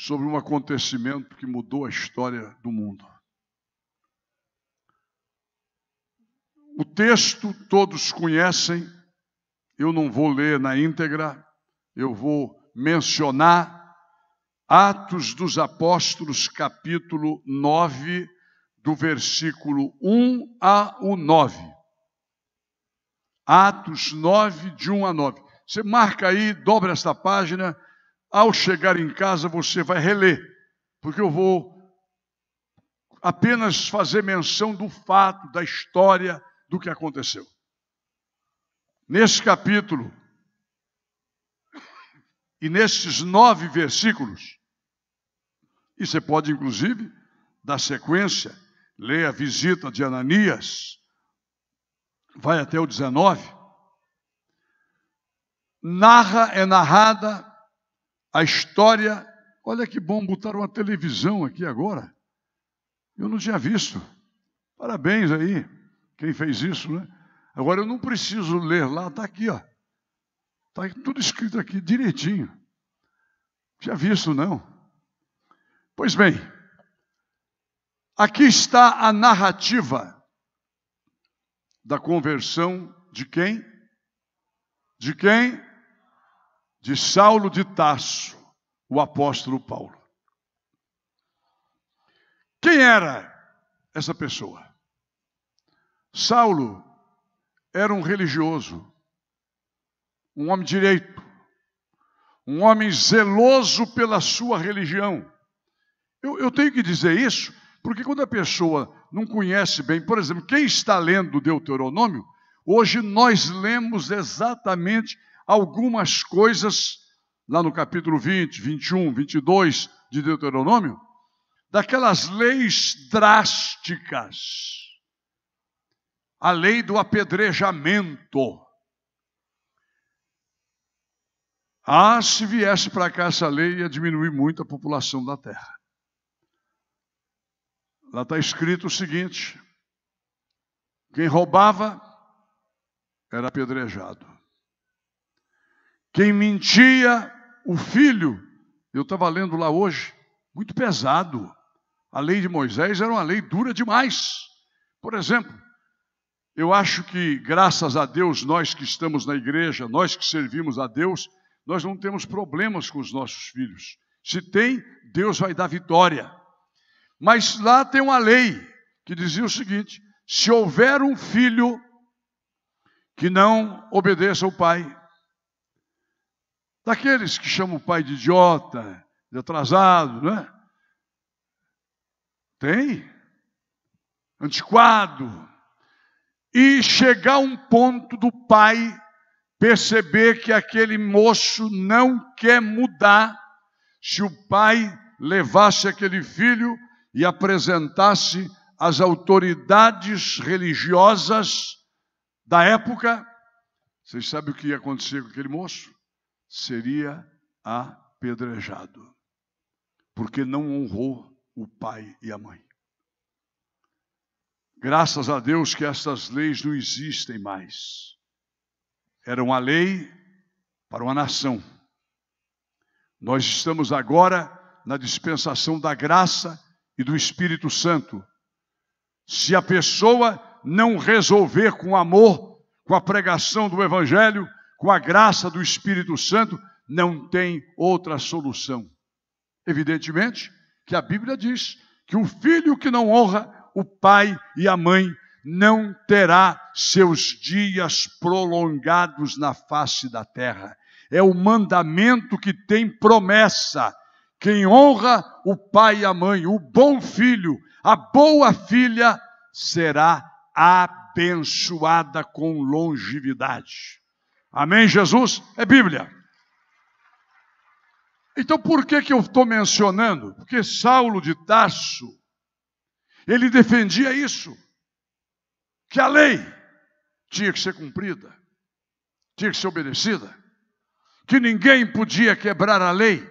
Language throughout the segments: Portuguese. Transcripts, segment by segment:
sobre um acontecimento que mudou a história do mundo. O texto todos conhecem, eu não vou ler na íntegra, eu vou mencionar Atos dos Apóstolos, capítulo 9, do versículo 1 ao 9. Atos 9, de 1 a 9. Você marca aí, dobra esta página ao chegar em casa, você vai reler, porque eu vou apenas fazer menção do fato, da história, do que aconteceu. Nesse capítulo e nesses nove versículos, e você pode, inclusive, dar sequência, ler a visita de Ananias, vai até o 19. Narra, é narrada a história, olha que bom, botaram uma televisão aqui agora. Eu não tinha visto. Parabéns aí, quem fez isso, né? Agora eu não preciso ler lá, está aqui, ó. Está tudo escrito aqui direitinho. Não tinha visto, não. Pois bem, aqui está a narrativa da conversão de quem? De quem? de Saulo de Tarso, o apóstolo Paulo. Quem era essa pessoa? Saulo era um religioso, um homem direito, um homem zeloso pela sua religião. Eu, eu, tenho que dizer isso, porque quando a pessoa não conhece bem, por exemplo, quem está lendo Deuteronômio, hoje nós lemos exatamente algumas coisas, lá no capítulo 20, 21, 22 de Deuteronômio, daquelas leis drásticas. A lei do apedrejamento. Ah, se viesse para cá essa lei, ia diminuir muito a população da terra. Lá está escrito o seguinte: quem roubava era apedrejado. Quem mentia, o filho. Eu estava lendo lá hoje, muito pesado. A lei de Moisés era uma lei dura demais. Por exemplo, eu acho que, graças a Deus, nós que estamos na igreja, nós que servimos a Deus, nós não temos problemas com os nossos filhos. Se tem, Deus vai dar vitória. Mas lá tem uma lei que dizia o seguinte: se houver um filho que não obedeça ao pai, daqueles que chamam o pai de idiota, de atrasado, não é? Tem. Antiquado. E chegar um ponto do pai perceber que aquele moço não quer mudar se o pai levasse aquele filho e apresentasse às autoridades religiosas da época. Vocês sabem o que ia acontecer com aquele moço? seria apedrejado, porque não honrou o pai e a mãe. Graças a Deus que essas leis não existem mais. Eram a lei para uma nação. Nós estamos agora na dispensação da graça e do Espírito Santo. Se a pessoa não resolver com amor, com a pregação do Evangelho, com a graça do Espírito Santo, não tem outra solução. Evidentemente que a Bíblia diz que o filho que não honra o pai e a mãe não terá seus dias prolongados na face da terra. É o mandamento que tem promessa. Quem honra o pai e a mãe, o bom filho, a boa filha, será abençoada com longevidade. Amém, Jesus? É Bíblia. Então por que, que eu estou mencionando? Porque Saulo de Tarso, ele defendia isso, que a lei tinha que ser cumprida, tinha que ser obedecida, que ninguém podia quebrar a lei.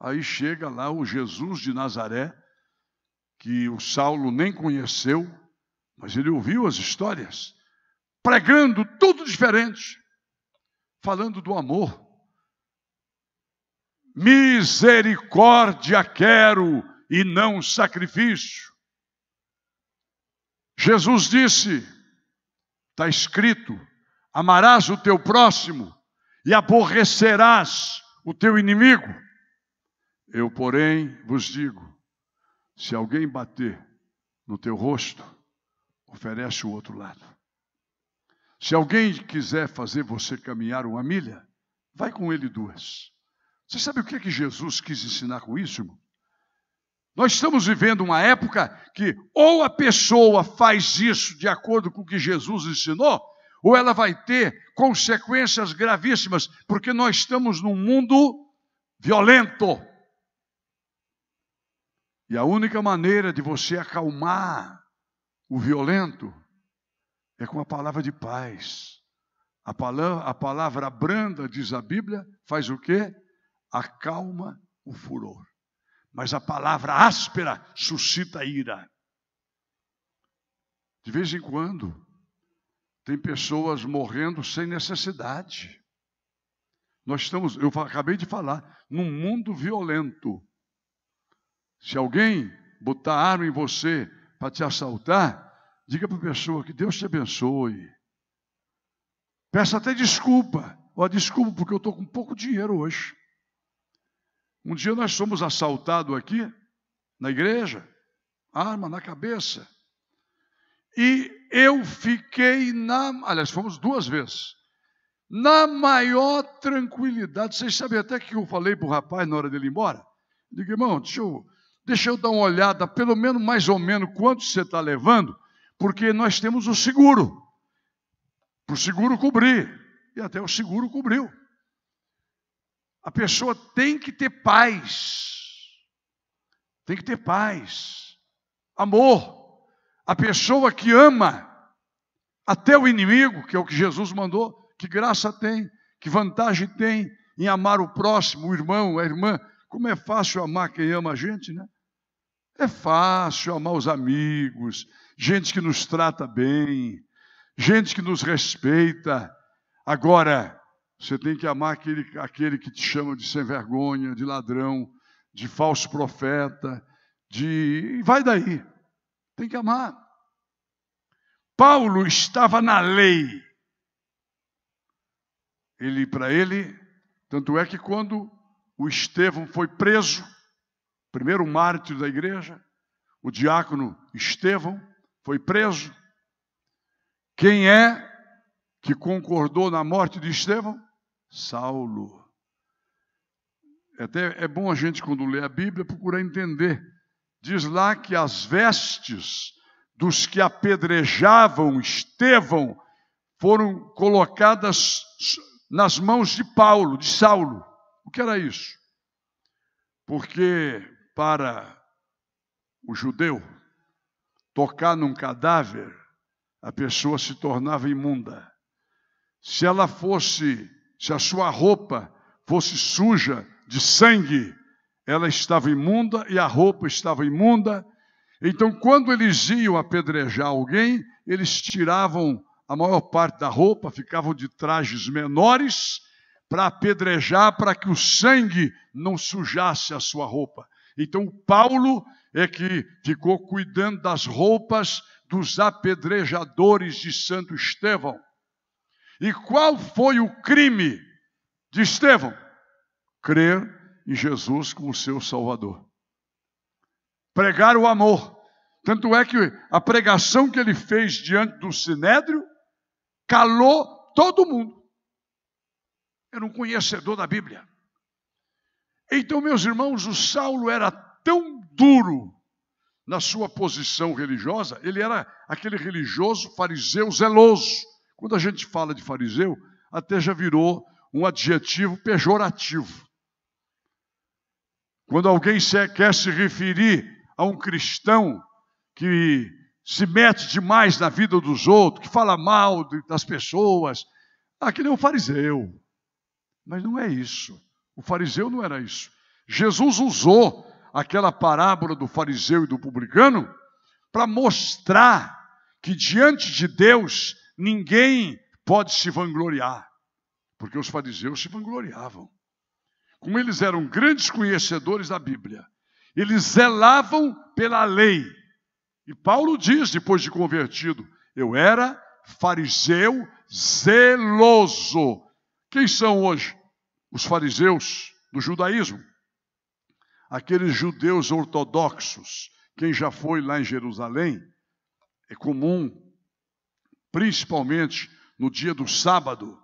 Aí chega lá o Jesus de Nazaré, que o Saulo nem conheceu, mas ele ouviu as histórias, pregando tudo diferente falando do amor. Misericórdia quero e não sacrifício. Jesus disse: está escrito, amarás o teu próximo e aborrecerás o teu inimigo. Eu, porém, vos digo: se alguém bater no teu rosto, oferece o outro lado. Se alguém quiser fazer você caminhar uma milha, vai com ele duas. Você sabe o que, é que Jesus quis ensinar com isso, irmão? Nós estamos vivendo uma época que ou a pessoa faz isso de acordo com o que Jesus ensinou, ou ela vai ter consequências gravíssimas, porque nós estamos num mundo violento. E a única maneira de você acalmar o violento é com a palavra de paz. A palavra, a palavra branda, diz a Bíblia, faz o quê? Acalma o furor. Mas a palavra áspera suscita ira. De vez em quando, tem pessoas morrendo sem necessidade. Nós estamos, eu acabei de falar, num mundo violento. Se alguém botar arma em você para te assaltar, Diga para a pessoa que Deus te abençoe. Peça até desculpa. Ó, desculpa, porque eu estou com pouco dinheiro hoje. Um dia nós somos assaltados aqui, na igreja, arma na cabeça. E eu fiquei na. Aliás, fomos duas vezes. Na maior tranquilidade. Vocês sabem até que eu falei para o rapaz na hora dele ir embora? Diga, digo, irmão, deixa eu, deixa eu dar uma olhada, pelo menos mais ou menos, quanto você está levando porque nós temos o seguro, para o seguro cobrir, e até o seguro cobriu. A pessoa tem que ter paz, tem que ter paz, amor. A pessoa que ama até o inimigo, que é o que Jesus mandou, que graça tem, que vantagem tem em amar o próximo, o irmão, a irmã. Como é fácil amar quem ama a gente, né? É fácil amar os amigos, gente que nos trata bem, gente que nos respeita. Agora, você tem que amar aquele, aquele que te chama de sem vergonha, de ladrão, de falso profeta, de. Vai daí. Tem que amar. Paulo estava na lei. Ele, para ele, tanto é que quando o Estevão foi preso, primeiro mártir da igreja, o diácono Estevão, foi preso. Quem é que concordou na morte de Estevão? Saulo. É até é bom a gente, quando lê a Bíblia, procurar entender. Diz lá que as vestes dos que apedrejavam Estevão foram colocadas nas mãos de Paulo, de Saulo. O que era isso? Porque para o judeu, tocar num cadáver, a pessoa se tornava imunda. Se ela fosse, se a sua roupa fosse suja de sangue, ela estava imunda e a roupa estava imunda. Então, quando eles iam apedrejar alguém, eles tiravam a maior parte da roupa, ficavam de trajes menores para apedrejar, para que o sangue não sujasse a sua roupa. Então, Paulo é que ficou cuidando das roupas dos apedrejadores de Santo Estevão. E qual foi o crime de Estevão? Crer em Jesus como seu Salvador. Pregar o amor. Tanto é que a pregação que ele fez diante do Sinédrio calou todo mundo. Era um conhecedor da Bíblia. Então, meus irmãos, o Saulo era tão duro na sua posição religiosa, ele era aquele religioso fariseu zeloso. Quando a gente fala de fariseu, até já virou um adjetivo pejorativo. Quando alguém quer se referir a um cristão que se mete demais na vida dos outros, que fala mal das pessoas, aquele ah, é um fariseu. Mas não é isso. O fariseu não era isso. Jesus usou aquela parábola do fariseu e do publicano para mostrar que diante de Deus ninguém pode se vangloriar, porque os fariseus se vangloriavam. Como eles eram grandes conhecedores da Bíblia, eles zelavam pela lei. E Paulo diz, depois de convertido, eu era fariseu zeloso. Quem são hoje os fariseus do judaísmo? aqueles judeus ortodoxos, quem já foi lá em Jerusalém, é comum, principalmente no dia do sábado,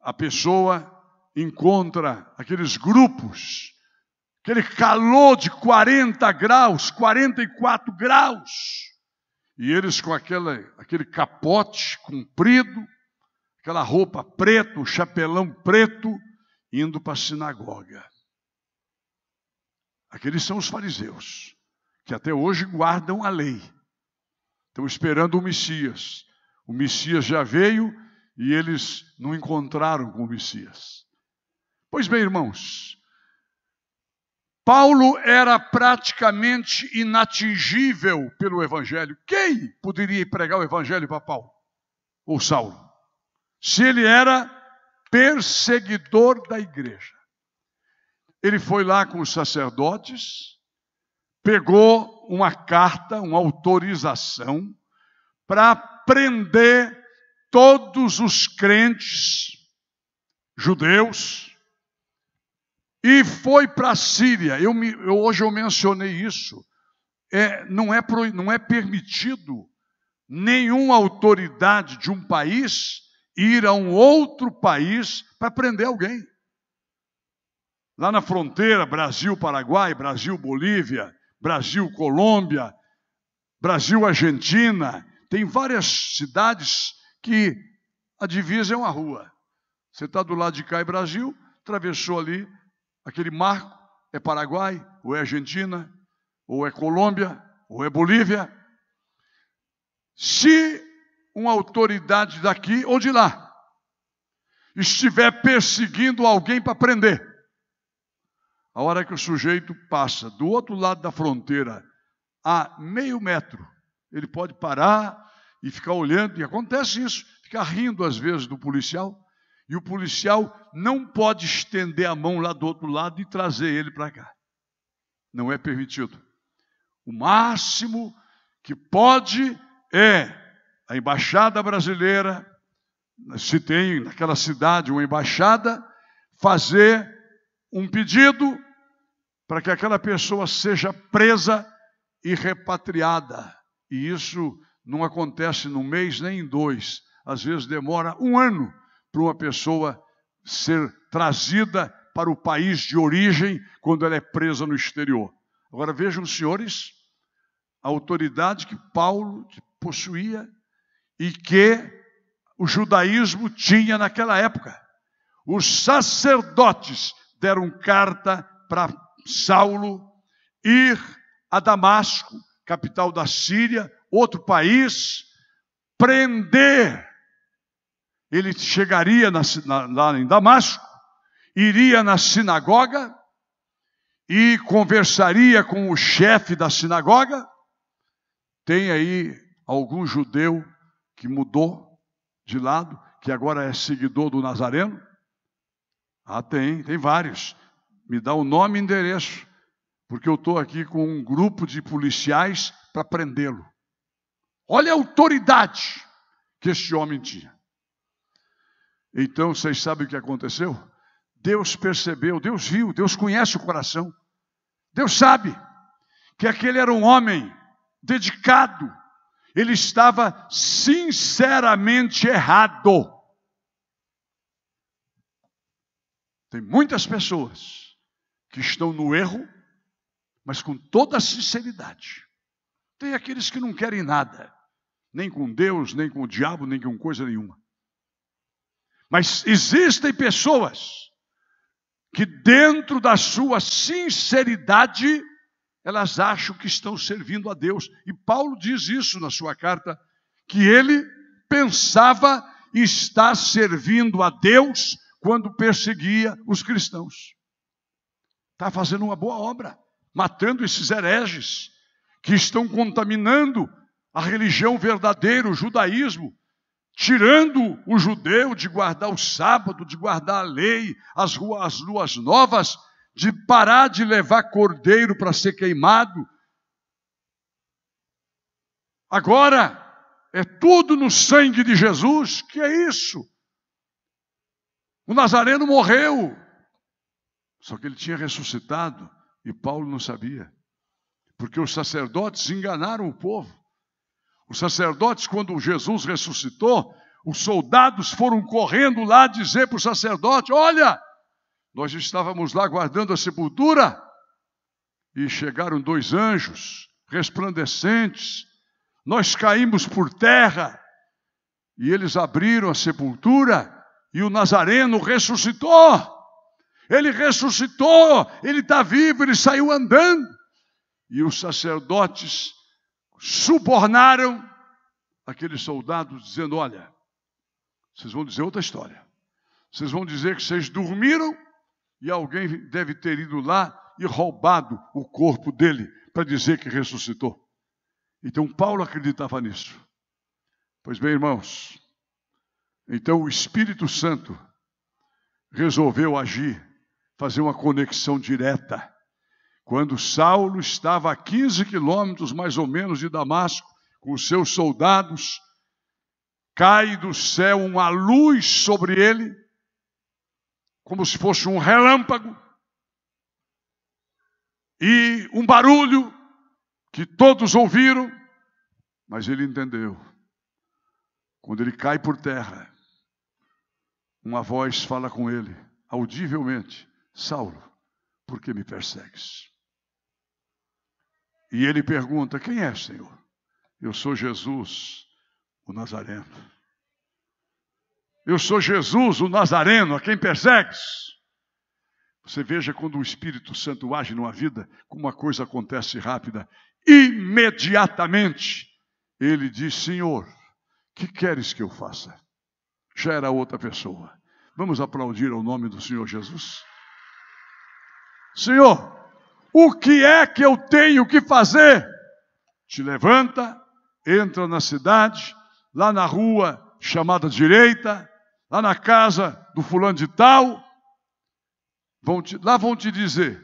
a pessoa encontra aqueles grupos, aquele calor de 40 graus, 44 graus, e eles com aquela, aquele capote comprido, aquela roupa preta, o chapelão preto, indo para a sinagoga. Aqueles são os fariseus, que até hoje guardam a lei. Estão esperando o Messias. O Messias já veio e eles não encontraram com o Messias. Pois bem, irmãos, Paulo era praticamente inatingível pelo Evangelho. Quem poderia pregar o Evangelho para Paulo? Ou Saulo? Se ele era perseguidor da igreja ele foi lá com os sacerdotes, pegou uma carta, uma autorização, para prender todos os crentes judeus e foi para a Síria. Eu, me, eu, hoje eu mencionei isso. É, não, é pro, não é permitido nenhuma autoridade de um país ir a um outro país para prender alguém lá na fronteira Brasil-Paraguai, Brasil-Bolívia, Brasil-Colômbia, Brasil-Argentina, tem várias cidades que a divisa é uma rua. Você está do lado de cá é Brasil, atravessou ali aquele marco, é Paraguai, ou é Argentina, ou é Colômbia, ou é Bolívia. Se uma autoridade daqui ou de lá estiver perseguindo alguém para prender, a hora que o sujeito passa do outro lado da fronteira a meio metro, ele pode parar e ficar olhando, e acontece isso, ficar rindo às vezes do policial, e o policial não pode estender a mão lá do outro lado e trazer ele para cá. Não é permitido. O máximo que pode é a embaixada brasileira, se tem naquela cidade uma embaixada, fazer um pedido para que aquela pessoa seja presa e repatriada. E isso não acontece num mês nem em dois. Às vezes demora um ano para uma pessoa ser trazida para o país de origem quando ela é presa no exterior. Agora vejam, senhores, a autoridade que Paulo possuía e que o judaísmo tinha naquela época. Os sacerdotes deram carta para Saulo ir a Damasco, capital da Síria, outro país, prender. Ele chegaria na, na, lá em Damasco, iria na sinagoga e conversaria com o chefe da sinagoga. Tem aí algum judeu que mudou de lado, que agora é seguidor do Nazareno, ah, tem, tem vários. Me dá o nome e endereço, porque eu estou aqui com um grupo de policiais para prendê-lo. Olha a autoridade que este homem tinha. Então, vocês sabem o que aconteceu? Deus percebeu, Deus viu, Deus conhece o coração. Deus sabe que aquele era um homem dedicado, ele estava sinceramente errado. Tem muitas pessoas que estão no erro, mas com toda a sinceridade. Tem aqueles que não querem nada, nem com Deus, nem com o diabo, nem com coisa nenhuma. Mas existem pessoas que, dentro da sua sinceridade, elas acham que estão servindo a Deus. E Paulo diz isso na sua carta, que ele pensava estar servindo a Deus quando perseguia os cristãos. Está fazendo uma boa obra, matando esses hereges que estão contaminando a religião verdadeira, o judaísmo, tirando o judeu de guardar o sábado, de guardar a lei, as ruas, as luas novas, de parar de levar cordeiro para ser queimado. Agora é tudo no sangue de Jesus. Que é isso? O Nazareno morreu. Só que ele tinha ressuscitado e Paulo não sabia. Porque os sacerdotes enganaram o povo. Os sacerdotes, quando Jesus ressuscitou, os soldados foram correndo lá dizer para o sacerdote: Olha, nós estávamos lá guardando a sepultura e chegaram dois anjos resplandecentes. Nós caímos por terra e eles abriram a sepultura e o Nazareno ressuscitou. Ele ressuscitou, ele está vivo, ele saiu andando. E os sacerdotes subornaram aqueles soldados, dizendo: Olha, vocês vão dizer outra história. Vocês vão dizer que vocês dormiram e alguém deve ter ido lá e roubado o corpo dele para dizer que ressuscitou. Então Paulo acreditava nisso. Pois bem, irmãos, então o Espírito Santo resolveu agir, fazer uma conexão direta. Quando Saulo estava a 15 quilômetros mais ou menos de Damasco, com seus soldados, cai do céu uma luz sobre ele, como se fosse um relâmpago, e um barulho que todos ouviram, mas ele entendeu. Quando ele cai por terra, uma voz fala com ele, audivelmente: Saulo, por que me persegues? E ele pergunta: Quem é, Senhor? Eu sou Jesus, o Nazareno. Eu sou Jesus, o Nazareno, a quem persegues. Você veja quando o Espírito Santo age numa vida, como uma coisa acontece rápida. Imediatamente ele diz: Senhor, que queres que eu faça? já era outra pessoa. Vamos aplaudir ao nome do Senhor Jesus. Senhor, o que é que eu tenho que fazer? Te levanta, entra na cidade, lá na rua chamada direita, lá na casa do fulano de tal, vão te, lá vão te dizer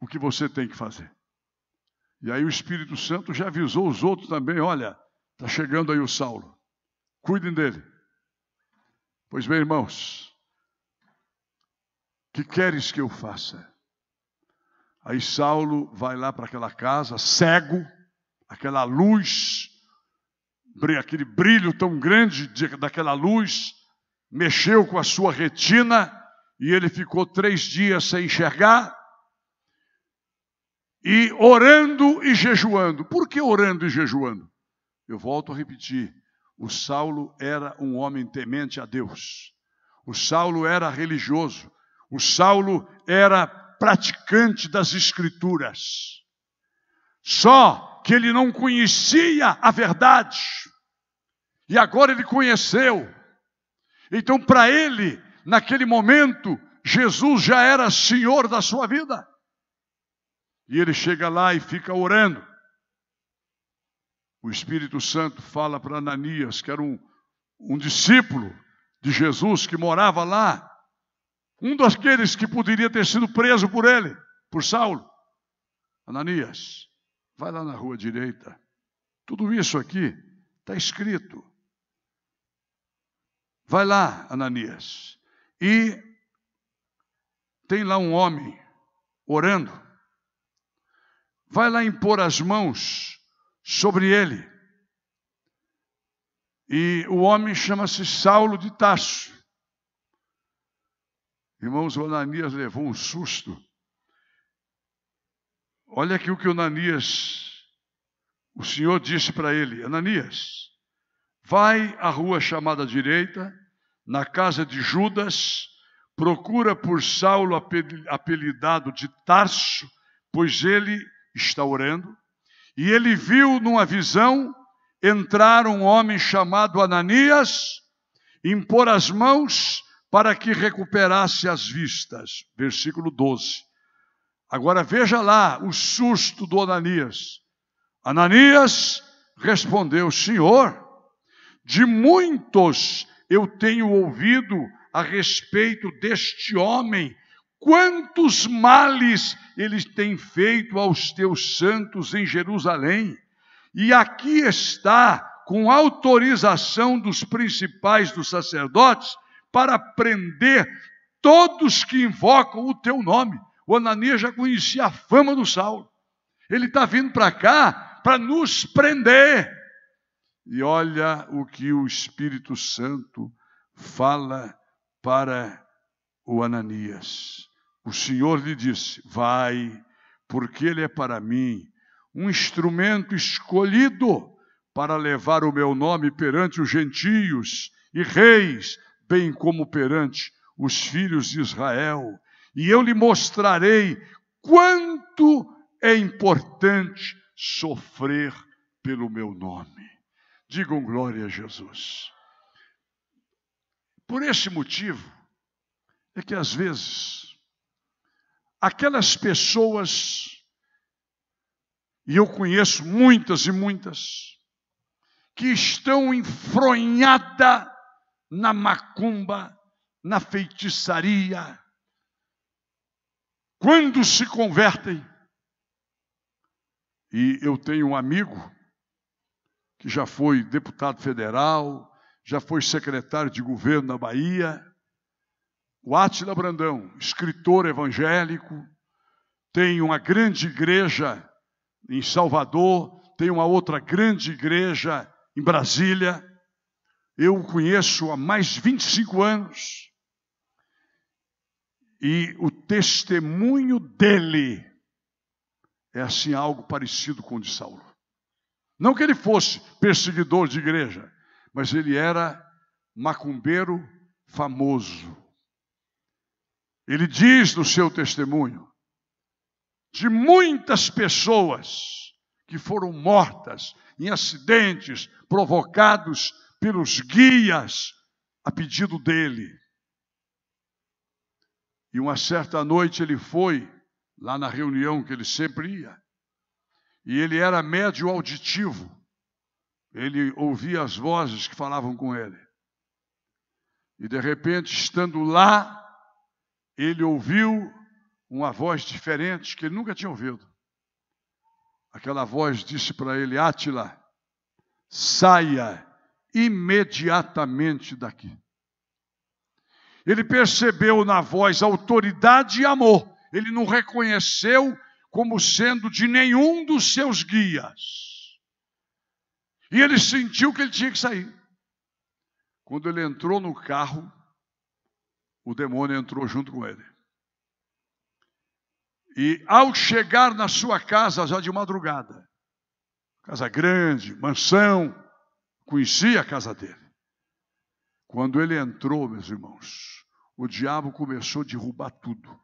o que você tem que fazer. E aí o Espírito Santo já avisou os outros também: olha, está chegando aí o Saulo, cuidem dele. Pois bem, irmãos, que queres que eu faça? Aí Saulo vai lá para aquela casa, cego, aquela luz, aquele brilho tão grande daquela luz, mexeu com a sua retina e ele ficou três dias sem enxergar. E orando e jejuando. Por que orando e jejuando? Eu volto a repetir. O Saulo era um homem temente a Deus. O Saulo era religioso. O Saulo era praticante das Escrituras. Só que ele não conhecia a verdade. E agora ele conheceu. Então, para ele, naquele momento, Jesus já era senhor da sua vida. E ele chega lá e fica orando o Espírito Santo fala para Ananias, que era um, um discípulo de Jesus que morava lá, um daqueles que poderia ter sido preso por ele, por Saulo. Ananias, vai lá na rua direita. Tudo isso aqui está escrito. Vai lá, Ananias. E tem lá um homem orando. Vai lá impor as mãos sobre ele. E o homem chama-se Saulo de Tarso. Irmãos, o Ananias levou um susto. Olha aqui o que o Ananias, o Senhor disse para ele: Ananias, vai à rua chamada direita, na casa de Judas, procura por Saulo apelidado de Tarso, pois ele está orando. E ele viu numa visão entrar um homem chamado Ananias, impor as mãos para que recuperasse as vistas. Versículo 12. Agora veja lá o susto do Ananias. Ananias respondeu: Senhor, de muitos eu tenho ouvido a respeito deste homem quantos males eles têm feito aos teus santos em Jerusalém. E aqui está, com autorização dos principais dos sacerdotes, para prender todos que invocam o teu nome. O Ananias já conhecia a fama do Saulo. Ele está vindo para cá para nos prender. E olha o que o Espírito Santo fala para o Ananias. O Senhor lhe disse: Vai, porque ele é para mim um instrumento escolhido para levar o meu nome perante os gentios e reis, bem como perante os filhos de Israel. E eu lhe mostrarei quanto é importante sofrer pelo meu nome. Digam glória a Jesus. Por esse motivo, é que às vezes aquelas pessoas, e eu conheço muitas e muitas, que estão enfronhada na macumba, na feitiçaria, quando se convertem. E eu tenho um amigo que já foi deputado federal, já foi secretário de governo na Bahia, o Átila Brandão, escritor evangélico, tem uma grande igreja em Salvador, tem uma outra grande igreja em Brasília. Eu o conheço há mais de 25 anos. E o testemunho dele é assim algo parecido com o de Saulo. Não que ele fosse perseguidor de igreja, mas ele era macumbeiro famoso. Ele diz no seu testemunho de muitas pessoas que foram mortas em acidentes provocados pelos guias a pedido dele. E uma certa noite ele foi lá na reunião que ele sempre ia. E ele era médio auditivo. Ele ouvia as vozes que falavam com ele. E de repente, estando lá, ele ouviu uma voz diferente que ele nunca tinha ouvido. Aquela voz disse para ele: Átila, saia imediatamente daqui. Ele percebeu na voz autoridade e amor. Ele não reconheceu como sendo de nenhum dos seus guias. E ele sentiu que ele tinha que sair. Quando ele entrou no carro, o demônio entrou junto com ele. E ao chegar na sua casa, já de madrugada, casa grande, mansão, conhecia a casa dele. Quando ele entrou, meus irmãos, o diabo começou a derrubar tudo.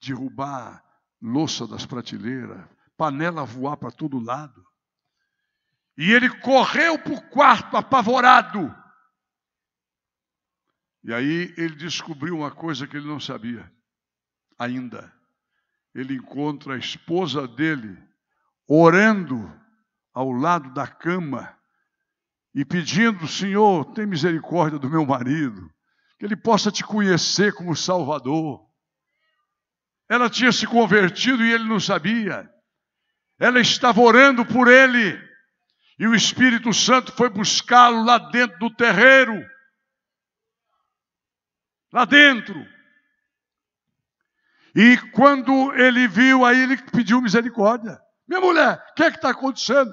Derrubar louça das prateleiras, panela voar para todo lado. E ele correu para o quarto apavorado e aí ele descobriu uma coisa que ele não sabia ainda. Ele encontra a esposa dele orando ao lado da cama e pedindo: Senhor, tem misericórdia do meu marido, que ele possa te conhecer como Salvador. Ela tinha se convertido e ele não sabia. Ela estava orando por ele. E o Espírito Santo foi buscá-lo lá dentro do terreiro lá dentro. E quando ele viu, aí ele pediu misericórdia. Minha mulher, o que é que está acontecendo?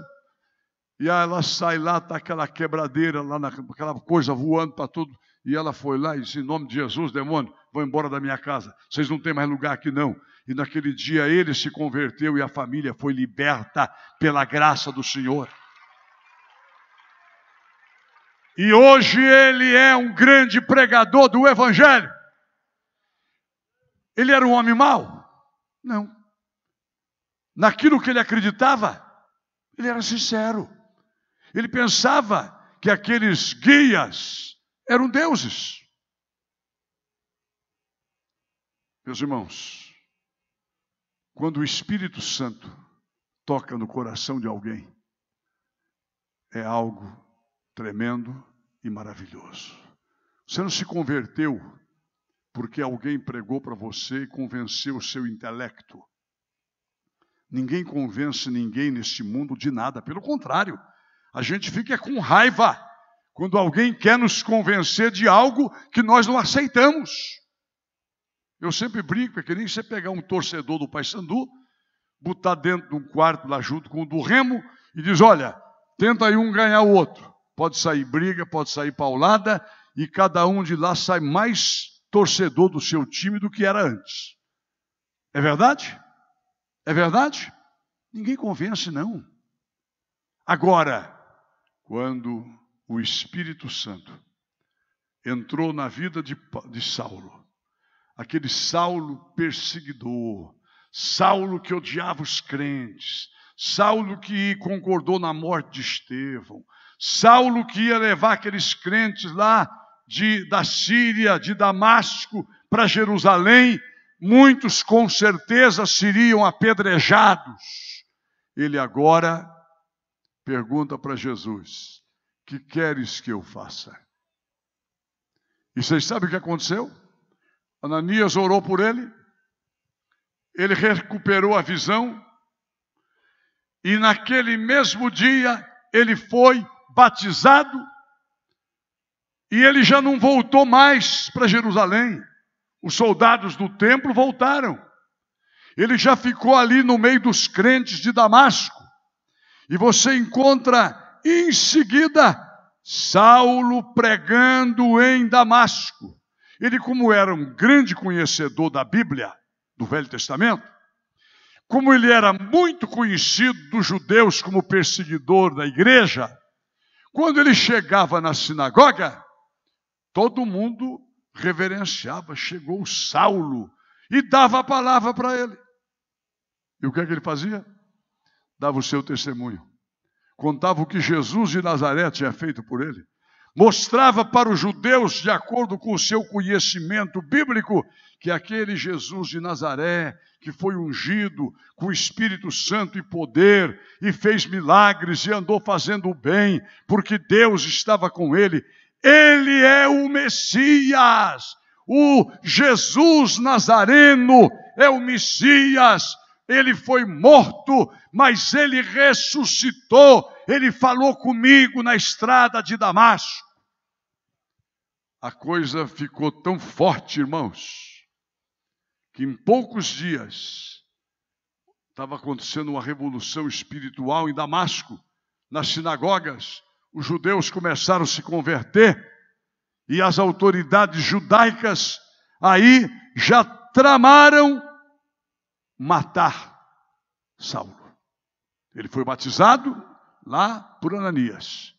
E aí ela sai lá, está aquela quebradeira lá, aquela coisa voando para tudo. E ela foi lá e disse, em nome de Jesus, demônio, vou embora da minha casa. Vocês não têm mais lugar aqui não. E naquele dia ele se converteu e a família foi liberta pela graça do Senhor. E hoje ele é um grande pregador do Evangelho. Ele era um homem mau? Não. Naquilo que ele acreditava, ele era sincero. Ele pensava que aqueles guias eram deuses. Meus irmãos, quando o Espírito Santo toca no coração de alguém, é algo tremendo e maravilhoso. Você não se converteu porque alguém pregou para você e convenceu o seu intelecto. Ninguém convence ninguém neste mundo de nada, pelo contrário, a gente fica com raiva quando alguém quer nos convencer de algo que nós não aceitamos. Eu sempre brinco, é que nem você pegar um torcedor do Paysandu, botar dentro de um quarto lá junto com o do Remo e diz: olha, tenta aí um ganhar o outro pode sair briga, pode sair paulada, e cada um de lá sai mais torcedor do seu time do que era antes. É verdade? É verdade? Ninguém convence, não. Agora, quando o Espírito Santo entrou na vida de, de Saulo, aquele Saulo perseguidor, Saulo que odiava os crentes, Saulo que concordou na morte de Estevão, Saulo que ia levar aqueles crentes lá de, da Síria, de Damasco para Jerusalém, muitos com certeza seriam apedrejados. Ele agora pergunta para Jesus: Que queres que eu faça? E vocês sabem o que aconteceu? Ananias orou por ele, ele recuperou a visão, e naquele mesmo dia ele foi batizado, e ele já não voltou mais para Jerusalém. Os soldados do templo voltaram. Ele já ficou ali no meio dos crentes de Damasco. E você encontra em seguida Saulo pregando em Damasco. Ele, como era um grande conhecedor da Bíblia, do Velho Testamento, como ele era muito conhecido dos judeus como perseguidor da igreja, quando ele chegava na sinagoga, todo mundo reverenciava. Chegou Saulo e dava a palavra para ele. E o que é que ele fazia? Dava o seu testemunho. Contava o que Jesus de Nazaré tinha feito por ele. Mostrava para os judeus, de acordo com o seu conhecimento bíblico, que aquele Jesus de Nazaré que foi ungido com o Espírito Santo e poder, e fez milagres e andou fazendo o bem, porque Deus estava com ele. Ele é o Messias, o Jesus Nazareno é o Messias. Ele foi morto, mas ele ressuscitou. Ele falou comigo na estrada de Damasco. A coisa ficou tão forte, irmãos que em poucos dias estava acontecendo uma revolução espiritual em Damasco, nas sinagogas, os judeus começaram a se converter e as autoridades judaicas aí já tramaram matar Saulo. Ele foi batizado lá por Ananias.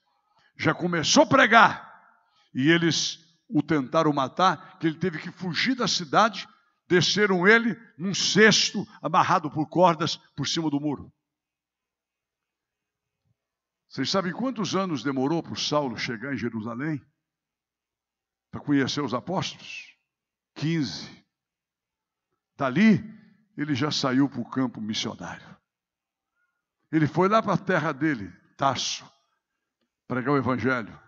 Já começou a pregar e eles o tentaram matar, que ele teve que fugir da cidade desceram ele num cesto amarrado por cordas por cima do muro. Vocês sabem quantos anos demorou para o Saulo chegar em Jerusalém? Para conhecer os apóstolos? 15. Dali, ele já saiu para o campo missionário. Ele foi lá para a terra dele, Tasso, pregar o evangelho.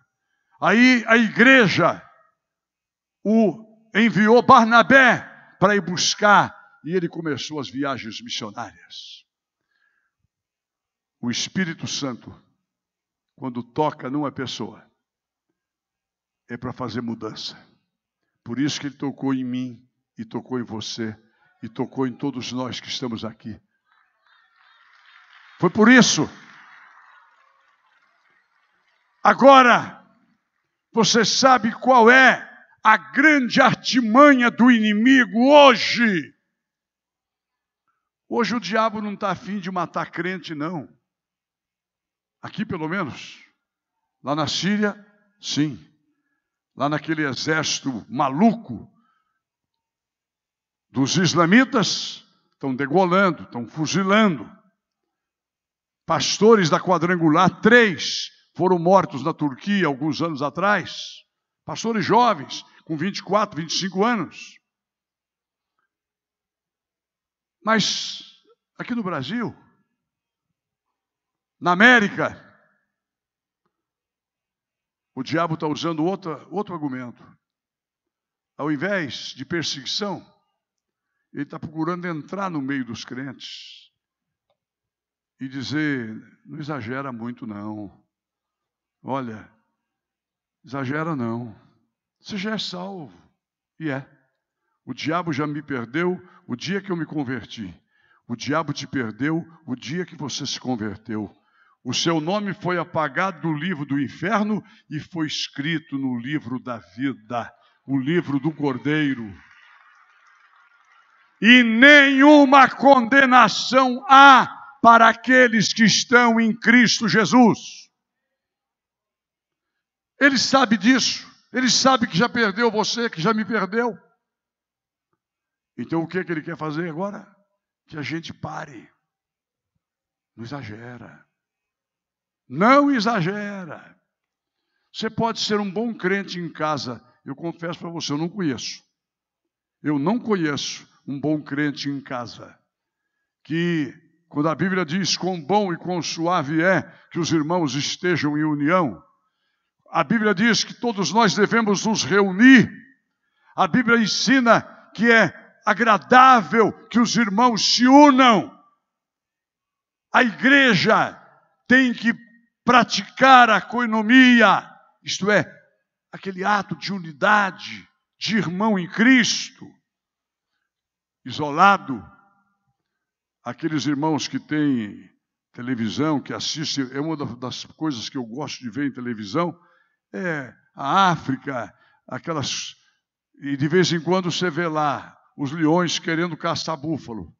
Aí a igreja o enviou Barnabé para ir buscar. E ele começou as viagens missionárias. O Espírito Santo, quando toca numa pessoa, é para fazer mudança. Por isso que ele tocou em mim, e tocou em você, e tocou em todos nós que estamos aqui. Foi por isso. Agora, você sabe qual é a grande artimanha do inimigo hoje. Hoje o diabo não está afim de matar crente, não. Aqui, pelo menos. Lá na Síria, sim. Lá naquele exército maluco dos islamitas, estão degolando, estão fuzilando. Pastores da quadrangular, três foram mortos na Turquia alguns anos atrás. Pastores jovens, com 24, 25 anos. Mas aqui no Brasil, na América, o diabo está usando outra, outro argumento. Ao invés de perseguição, ele está procurando entrar no meio dos crentes e dizer: não exagera muito, não. Olha, exagera não. Você já é salvo. E é. O diabo já me perdeu o dia que eu me converti. O diabo te perdeu o dia que você se converteu. O seu nome foi apagado do livro do inferno e foi escrito no livro da vida, o livro do Cordeiro. E nenhuma condenação há para aqueles que estão em Cristo Jesus. Ele sabe disso. Ele sabe que já perdeu você, que já me perdeu. Então o que, é que ele quer fazer agora? Que a gente pare. Não exagera. Não exagera. Você pode ser um bom crente em casa. Eu confesso para você, eu não conheço. Eu não conheço um bom crente em casa. Que, quando a Bíblia diz quão bom e quão suave é que os irmãos estejam em união, a Bíblia diz que todos nós devemos nos reunir. A Bíblia ensina que é agradável que os irmãos se unam. A igreja tem que praticar a coinomia, isto é, aquele ato de unidade, de irmão em Cristo. Isolado, aqueles irmãos que têm televisão, que assistem, é uma das coisas que eu gosto de ver em televisão, é, a África, aquelas. E de vez em quando você vê lá os leões querendo caçar búfalo.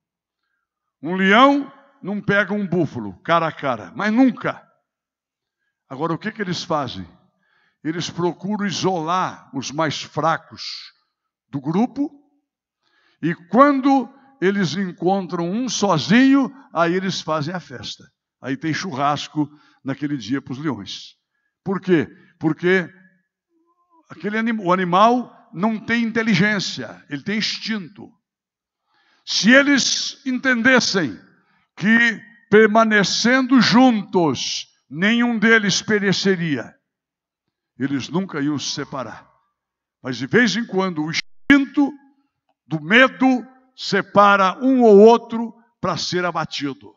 Um leão não pega um búfalo cara a cara, mas nunca. Agora, o que, que eles fazem? Eles procuram isolar os mais fracos do grupo, e quando eles encontram um sozinho, aí eles fazem a festa. Aí tem churrasco naquele dia para os leões. Por quê? porque aquele anim, o animal não tem inteligência, ele tem instinto. Se eles entendessem que permanecendo juntos, nenhum deles pereceria, eles nunca iam se separar. Mas de vez em quando o instinto do medo separa um ou outro para ser abatido.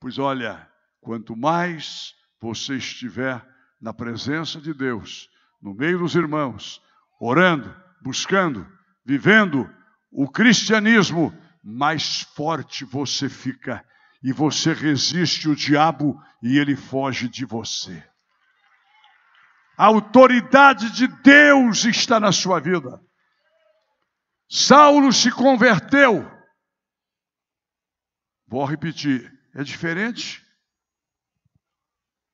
Pois olha, quanto mais você estiver na presença de Deus, no meio dos irmãos, orando, buscando, vivendo o cristianismo, mais forte você fica e você resiste o diabo e ele foge de você. A autoridade de Deus está na sua vida. Saulo se converteu. Vou repetir, é diferente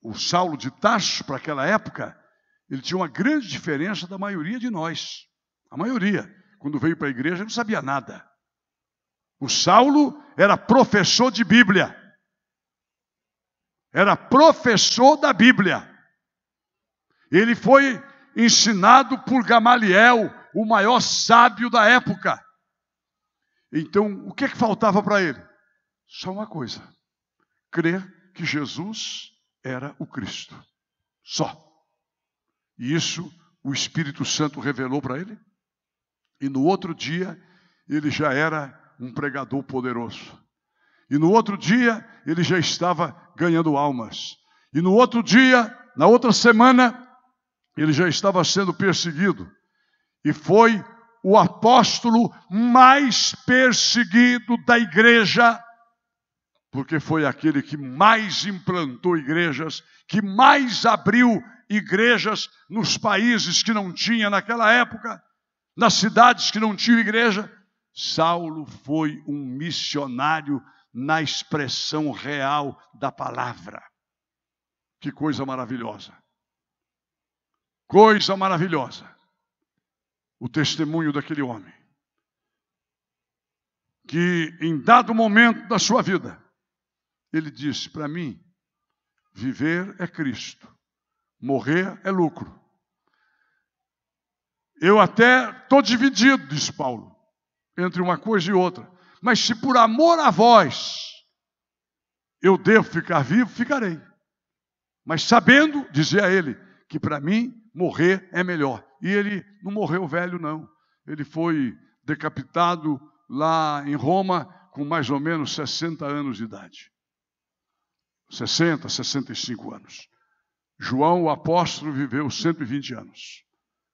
o Saulo de Tacho, para aquela época, ele tinha uma grande diferença da maioria de nós. A maioria, quando veio para a igreja, não sabia nada. O Saulo era professor de Bíblia. Era professor da Bíblia. Ele foi ensinado por Gamaliel, o maior sábio da época. Então, o que, é que faltava para ele? Só uma coisa: crer que Jesus era o Cristo. Só. E isso o Espírito Santo revelou para ele. E no outro dia, ele já era um pregador poderoso. E no outro dia, ele já estava ganhando almas. E no outro dia, na outra semana, ele já estava sendo perseguido. E foi o apóstolo mais perseguido da igreja porque foi aquele que mais implantou igrejas, que mais abriu igrejas nos países que não tinha naquela época, nas cidades que não tinha igreja. Saulo foi um missionário na expressão real da palavra. Que coisa maravilhosa! Coisa maravilhosa! O testemunho daquele homem. Que em dado momento da sua vida, ele disse: Para mim, viver é Cristo, morrer é lucro. Eu até estou dividido, diz Paulo, entre uma coisa e outra. Mas se por amor a vós eu devo ficar vivo, ficarei. Mas sabendo, dizia ele, que para mim morrer é melhor. E ele não morreu velho, não. Ele foi decapitado lá em Roma com mais ou menos 60 anos de idade. 60, 65 anos. João, o apóstolo, viveu 120 anos.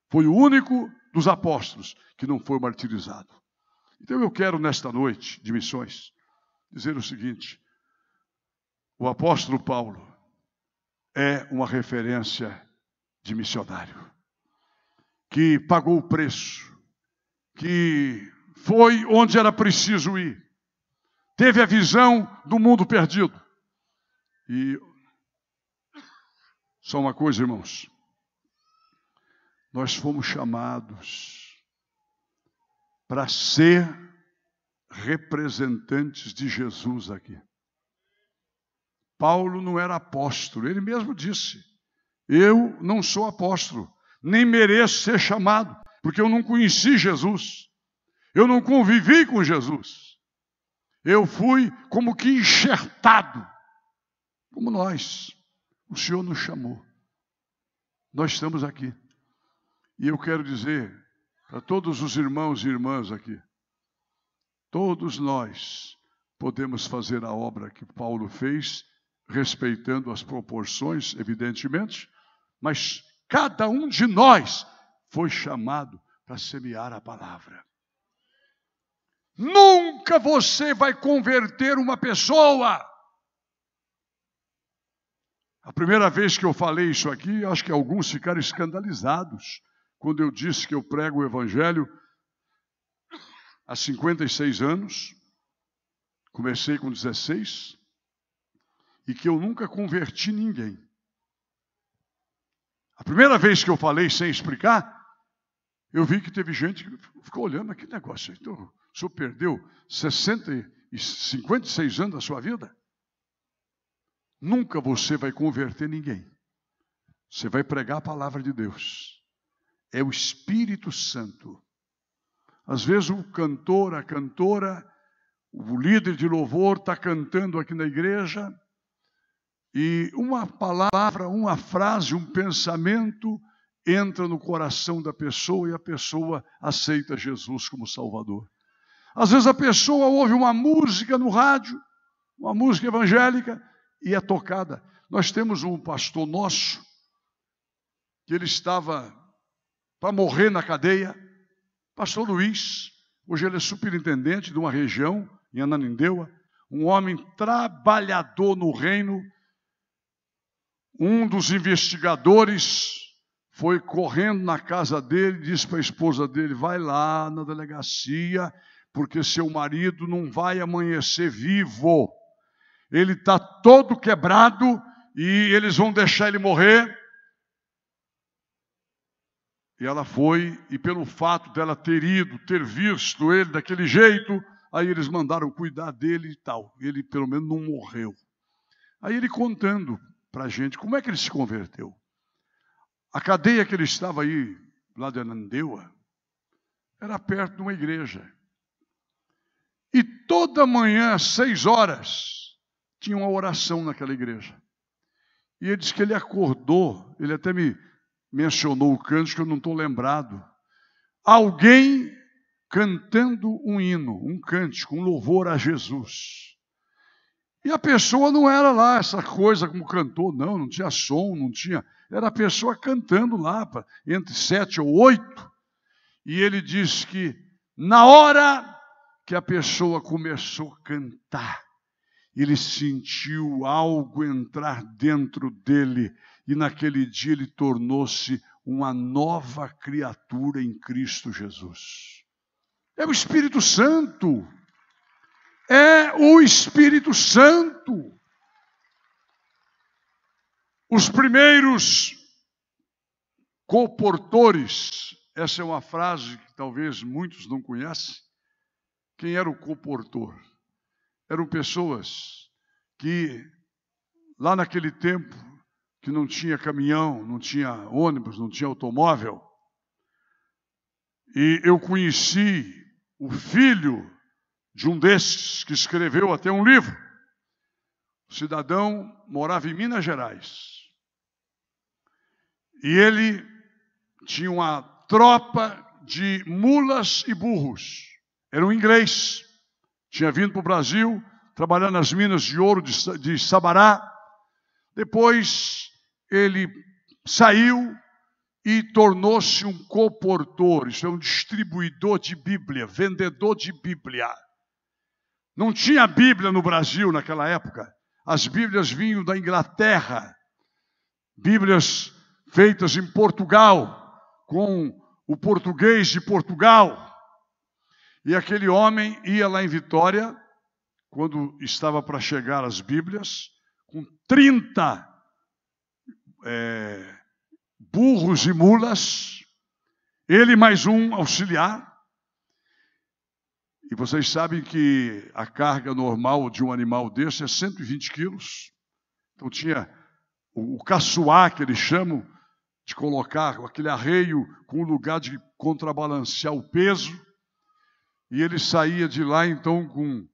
Foi o único dos apóstolos que não foi martirizado. Então eu quero, nesta noite de missões, dizer o seguinte: o apóstolo Paulo é uma referência de missionário, que pagou o preço, que foi onde era preciso ir, teve a visão do mundo perdido e só uma coisa, irmãos. Nós fomos chamados para ser representantes de Jesus aqui. Paulo não era apóstolo, ele mesmo disse: Eu não sou apóstolo, nem mereço ser chamado, porque eu não conheci Jesus, eu não convivi com Jesus. Eu fui como que enxertado como nós. O Senhor nos chamou. Nós estamos aqui. E eu quero dizer para todos os irmãos e irmãs aqui: todos nós podemos fazer a obra que Paulo fez, respeitando as proporções, evidentemente, mas cada um de nós foi chamado para semear a palavra. Nunca você vai converter uma pessoa a primeira vez que eu falei isso aqui, acho que alguns ficaram escandalizados quando eu disse que eu prego o Evangelho há 56 anos, comecei com 16, e que eu nunca converti ninguém. A primeira vez que eu falei sem explicar, eu vi que teve gente que ficou olhando aquele negócio. Então, o senhor perdeu 60, 56 anos da sua vida? Nunca você vai converter ninguém. Você vai pregar a palavra de Deus. É o Espírito Santo. Às vezes o cantor, a cantora, o líder de louvor está cantando aqui na igreja e uma palavra, uma frase, um pensamento entra no coração da pessoa e a pessoa aceita Jesus como Salvador. Às vezes a pessoa ouve uma música no rádio, uma música evangélica, e é tocada. Nós temos um pastor nosso que ele estava para morrer na cadeia, pastor Luiz, hoje ele é superintendente de uma região em Ananindeua, um homem trabalhador no reino, um dos investigadores foi correndo na casa dele, disse para a esposa dele: vai lá na delegacia, porque seu marido não vai amanhecer vivo ele está todo quebrado e eles vão deixar ele morrer. E ela foi, e pelo fato dela ter ido, ter visto ele daquele jeito, aí eles mandaram cuidar dele e tal. Ele pelo menos não morreu. Aí ele contando para a gente como é que ele se converteu. A cadeia que ele estava aí, lá de Anandeua, era perto de uma igreja. E toda manhã, às seis horas, tinha uma oração naquela igreja. E ele disse que ele acordou, ele até me mencionou o cântico, eu não estou lembrado. Alguém cantando um hino, um cântico, um louvor a Jesus. E a pessoa não era lá essa coisa como cantor, não, não tinha som, não tinha. Era a pessoa cantando lá, entre sete ou oito. E ele disse que na hora que a pessoa começou a cantar, ele sentiu algo entrar dentro dele e naquele dia ele tornou-se uma nova criatura em Cristo Jesus. É o Espírito Santo. É o Espírito Santo. Os primeiros comportores, essa é uma frase que talvez muitos não conhecem. Quem era o comportor? eram pessoas que, lá naquele tempo, que não tinha caminhão, não tinha ônibus, não tinha automóvel, e eu conheci o filho de um desses que escreveu até um livro. O cidadão morava em Minas Gerais. E ele tinha uma tropa de mulas e burros. Era um inglês. Tinha vindo para o Brasil, trabalhar nas minas de ouro de, de Sabará. Depois ele saiu e tornou-se um coportor, isso é um distribuidor de Bíblia, vendedor de Bíblia. Não tinha Bíblia no Brasil naquela época. As Bíblias vinham da Inglaterra, Bíblias feitas em Portugal, com o português de Portugal. E aquele homem ia lá em Vitória, quando estava para chegar as Bíblias, com 30 é, burros e mulas, ele mais um auxiliar. E vocês sabem que a carga normal de um animal desse é 120 quilos. Então tinha o, o caçoar, que eles chamam, de colocar aquele arreio com o lugar de contrabalancear o peso. E ele saía de lá então com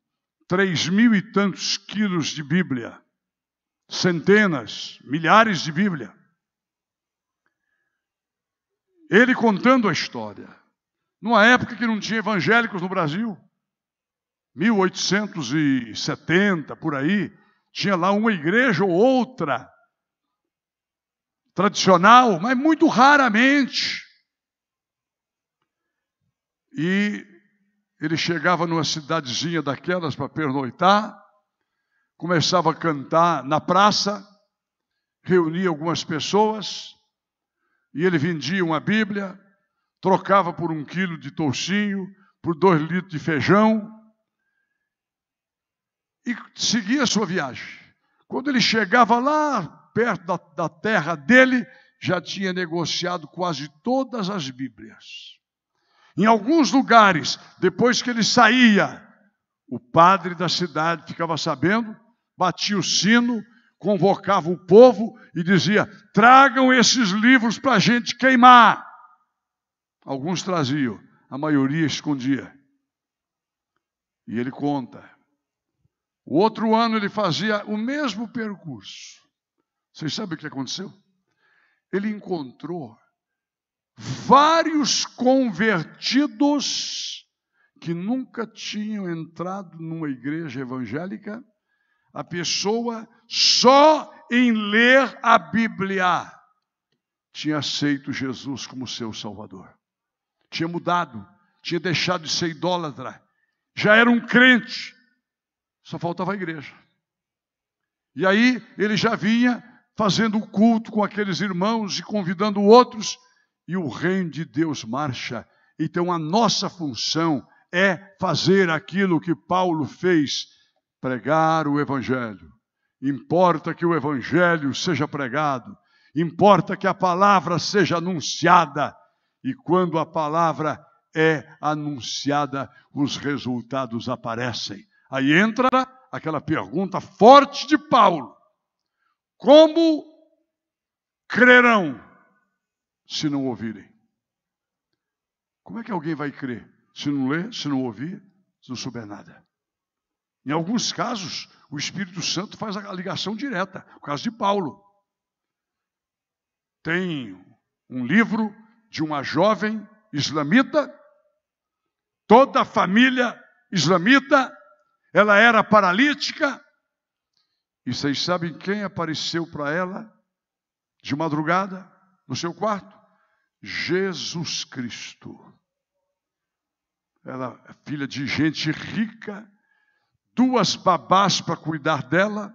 três mil e tantos quilos de Bíblia, centenas, milhares de Bíblia. Ele contando a história, numa época que não tinha evangélicos no Brasil, 1870 por aí, tinha lá uma igreja ou outra tradicional, mas muito raramente. E ele chegava numa cidadezinha daquelas para pernoitar, começava a cantar na praça, reunia algumas pessoas, e ele vendia uma Bíblia, trocava por um quilo de toucinho, por dois litros de feijão, e seguia a sua viagem. Quando ele chegava lá, perto da, da terra dele, já tinha negociado quase todas as Bíblias. Em alguns lugares, depois que ele saía, o padre da cidade ficava sabendo, batia o sino, convocava o povo e dizia: tragam esses livros para a gente queimar. Alguns traziam, a maioria escondia. E ele conta. O outro ano ele fazia o mesmo percurso. Vocês sabem o que aconteceu? Ele encontrou vários convertidos que nunca tinham entrado numa igreja evangélica, a pessoa só em ler a Bíblia tinha aceito Jesus como seu Salvador. Tinha mudado, tinha deixado de ser idólatra, já era um crente, só faltava a igreja. E aí ele já vinha fazendo o culto com aqueles irmãos e convidando outros e o reino de Deus marcha. Então a nossa função é fazer aquilo que Paulo fez, pregar o evangelho. Importa que o evangelho seja pregado, importa que a palavra seja anunciada, e quando a palavra é anunciada, os resultados aparecem. Aí entra aquela pergunta forte de Paulo: Como crerão se não ouvirem? Como é que alguém vai crer se não ler, se não ouvir, se não souber nada? Em alguns casos, o Espírito Santo faz a ligação direta. O caso de Paulo. Tem um livro de uma jovem islamita, toda a família islamita, ela era paralítica. E vocês sabem quem apareceu para ela de madrugada no seu quarto? Jesus Cristo. Ela é filha de gente rica, duas babás para cuidar dela.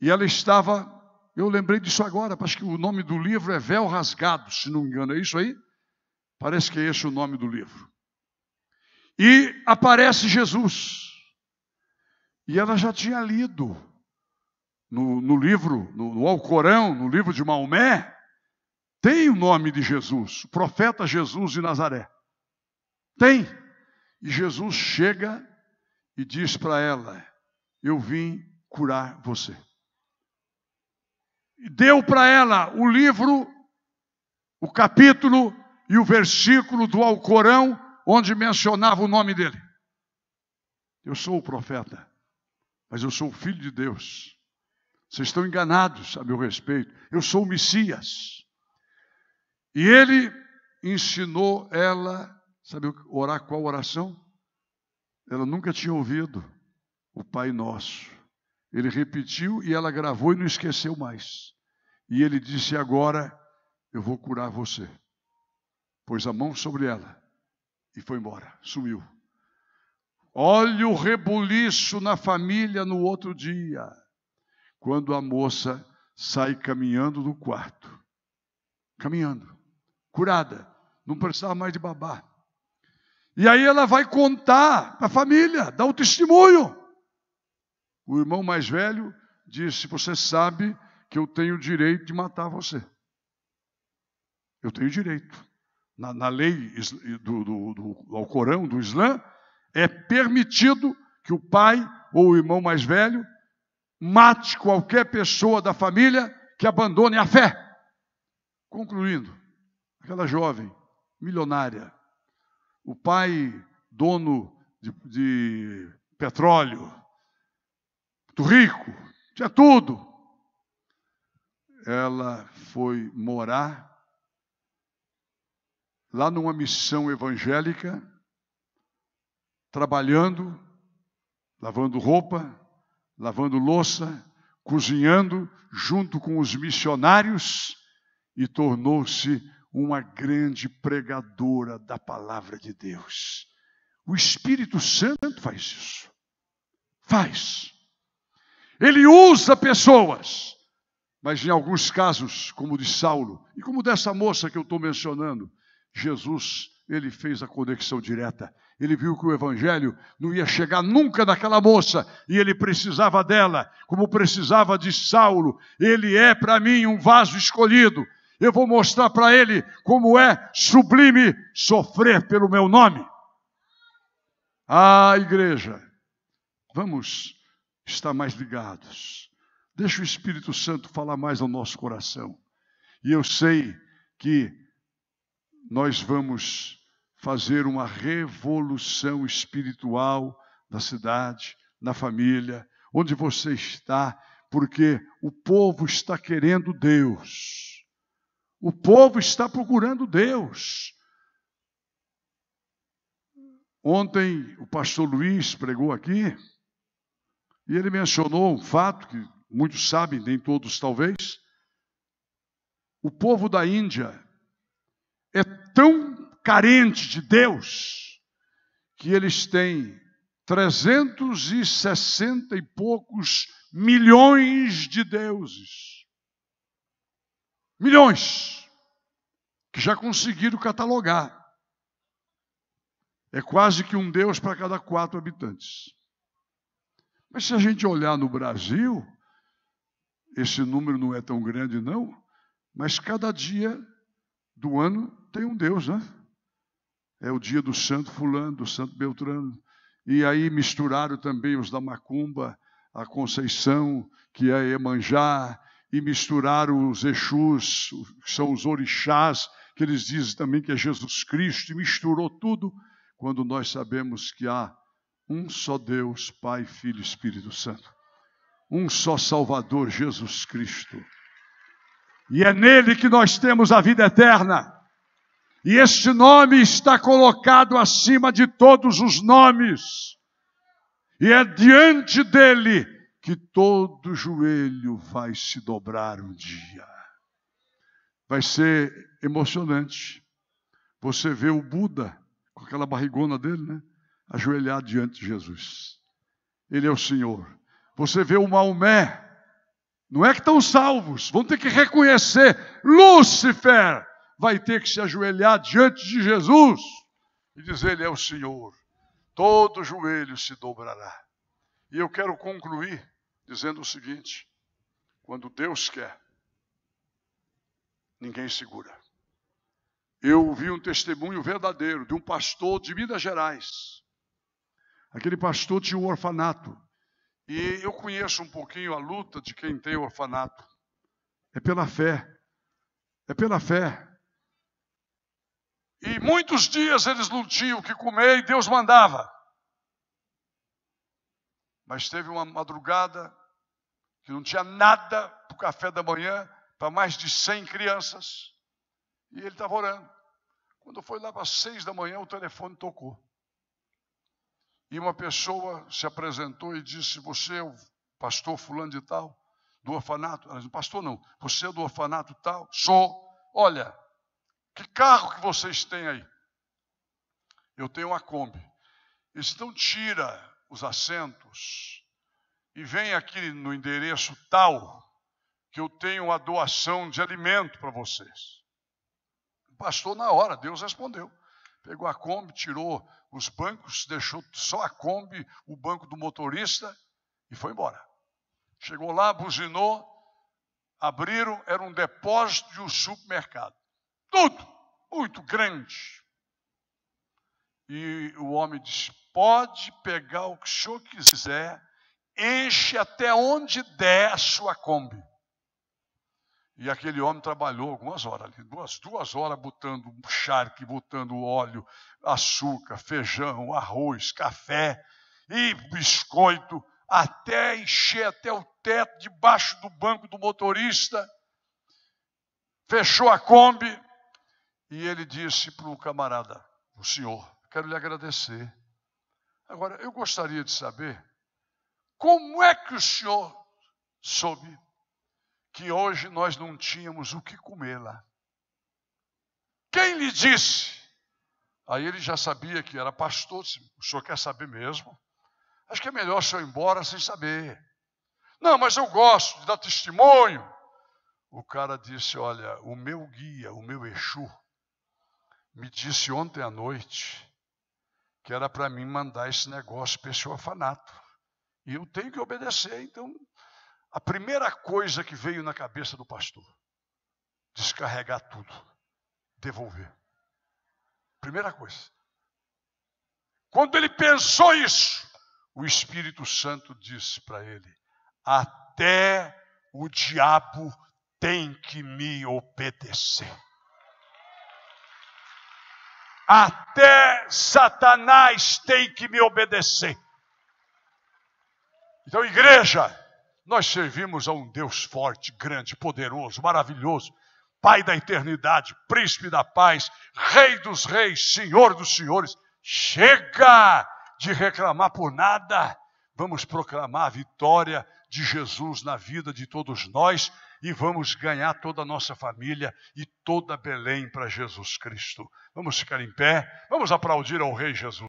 E ela estava, eu lembrei disso agora, acho que o nome do livro é Véu Rasgado, se não me engano, é isso aí? Parece que é esse o nome do livro. E aparece Jesus. E ela já tinha lido no, no livro, no, no Alcorão, no livro de Maomé, tem o nome de Jesus, o profeta Jesus de Nazaré. Tem. E Jesus chega e diz para ela: Eu vim curar você. E deu para ela o livro, o capítulo e o versículo do Alcorão, onde mencionava o nome dele. Eu sou o profeta, mas eu sou o filho de Deus. Vocês estão enganados a meu respeito. Eu sou o Messias. E ele ensinou ela, sabe orar qual oração? Ela nunca tinha ouvido o Pai Nosso. Ele repetiu e ela gravou e não esqueceu mais. E ele disse: Agora eu vou curar você. Pôs a mão sobre ela e foi embora, sumiu. Olha o rebuliço na família no outro dia, quando a moça sai caminhando do quarto. Caminhando curada, não precisava mais de babá. E aí ela vai contar para a família, dá o testemunho. O irmão mais velho disse: Você sabe que eu tenho o direito de matar você. Eu tenho direito. Na, na lei do, do, do Alcorão, do Islã, é permitido que o pai ou o irmão mais velho mate qualquer pessoa da família que abandone a fé. Concluindo, Aquela jovem, milionária. O pai, dono de, de petróleo. Muito rico. Tinha tudo. Ela foi morar lá numa missão evangélica, trabalhando, lavando roupa, lavando louça, cozinhando junto com os missionários e tornou-se uma grande pregadora da palavra de Deus. O Espírito Santo faz isso. Faz. Ele usa pessoas, mas em alguns casos, como o de Saulo e como dessa moça que eu estou mencionando, Jesus, ele fez a conexão direta. Ele viu que o evangelho não ia chegar nunca naquela moça e ele precisava dela, como precisava de Saulo. Ele é para mim um vaso escolhido eu vou mostrar para ele como é sublime sofrer pelo meu nome. Ah, igreja, vamos estar mais ligados. Deixa o Espírito Santo falar mais ao nosso coração. E eu sei que nós vamos fazer uma revolução espiritual na cidade, na família, onde você está, porque o povo está querendo Deus. O povo está procurando Deus. Ontem o pastor Luiz pregou aqui e ele mencionou um fato que muitos sabem, nem todos talvez. O povo da Índia é tão carente de Deus que eles têm 360 e poucos milhões de deuses milhões que já conseguiram catalogar. É quase que um Deus para cada quatro habitantes. Mas se a gente olhar no Brasil, esse número não é tão grande, não, mas cada dia do ano tem um Deus, né? É o dia do Santo Fulano, do Santo Beltrano. E aí misturaram também os da Macumba, a Conceição, que é Emanjá, e misturaram os Exus, que são os orixás, que eles dizem também que é Jesus Cristo, e misturou tudo, quando nós sabemos que há um só Deus, Pai, Filho e Espírito Santo. Um só Salvador, Jesus Cristo. E é nele que nós temos a vida eterna. E este nome está colocado acima de todos os nomes. E é diante dele que todo joelho vai se dobrar um dia. Vai ser emocionante. Você vê o Buda com aquela barrigona dele, né? Ajoelhado diante de Jesus. Ele é o Senhor. Você vê o Maomé. Não é que estão salvos, vão ter que reconhecer. Lúcifer vai ter que se ajoelhar diante de Jesus e dizer: Ele é o Senhor. Todo joelho se dobrará. E eu quero concluir dizendo o seguinte: quando Deus quer, ninguém segura. Eu ouvi um testemunho verdadeiro de um pastor de Minas Gerais. Aquele pastor tinha um orfanato. E eu conheço um pouquinho a luta de quem tem orfanato. É pela fé. É pela fé. E muitos dias eles não tinham o que comer e Deus mandava. Mas teve uma madrugada que não tinha nada para o café da manhã para mais de 100 crianças. E ele estava orando. Quando foi lá para seis da manhã, o telefone tocou. E uma pessoa se apresentou e disse: Você é o pastor Fulano de Tal, do orfanato? Ela disse: Pastor, não, você é do orfanato tal? Sou. Olha, que carro que vocês têm aí? Eu tenho uma Kombi. então não tira os assentos e vem aqui no endereço tal que eu tenho a doação de alimento para vocês. O pastor, na hora, Deus respondeu. Pegou a Kombi, tirou os bancos, deixou só a Kombi, o banco do motorista e foi embora. Chegou lá, buzinou, abriram, era um depósito de um supermercado. Tudo muito grande. E o homem disse: pode pegar o que o senhor quiser enche até onde der a sua Kombi. E aquele homem trabalhou algumas horas ali, duas, duas horas botando charque, botando óleo, açúcar, feijão, arroz, café e biscoito, até encher até o teto debaixo do banco do motorista. Fechou a Kombi e ele disse para o camarada, o senhor, quero lhe agradecer. Agora, eu gostaria de saber como é que o senhor soube que hoje nós não tínhamos o que comer lá? Quem lhe disse? Aí ele já sabia que era pastor. Disse, o senhor quer saber mesmo? Acho que é melhor o senhor ir embora sem saber. Não, mas eu gosto de dar testemunho. O cara disse: Olha, o meu guia, o meu Exu, me disse ontem à noite que era para mim mandar esse negócio para esse orfanato. E eu tenho que obedecer, então a primeira coisa que veio na cabeça do pastor, descarregar tudo, devolver. Primeira coisa. Quando ele pensou isso, o Espírito Santo disse para ele: Até o diabo tem que me obedecer. Até Satanás tem que me obedecer. Então, igreja, nós servimos a um Deus forte, grande, poderoso, maravilhoso, Pai da eternidade, Príncipe da paz, Rei dos reis, Senhor dos senhores. Chega de reclamar por nada. Vamos proclamar a vitória de Jesus na vida de todos nós e vamos ganhar toda a nossa família e toda Belém para Jesus Cristo. Vamos ficar em pé, vamos aplaudir ao Rei Jesus.